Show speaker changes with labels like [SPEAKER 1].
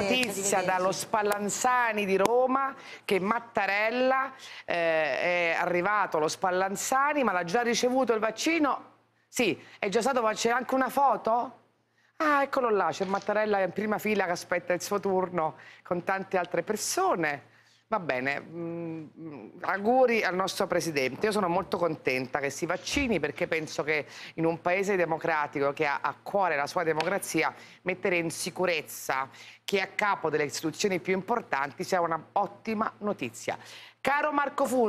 [SPEAKER 1] notizia dallo Spallanzani di Roma che Mattarella eh, è arrivato allo Spallanzani ma l'ha già ricevuto il vaccino? Sì, è già stato, ma c'è anche una foto? Ah, eccolo là, c'è Mattarella in prima fila che aspetta il suo turno con tante altre persone. Va bene, mh, mm, auguri al nostro Presidente. Io sono molto contenta che si vaccini perché penso che in un paese democratico che ha a cuore la sua democrazia, mettere in sicurezza chi è a capo delle istituzioni più importanti sia un'ottima notizia. Caro Marco Fulci,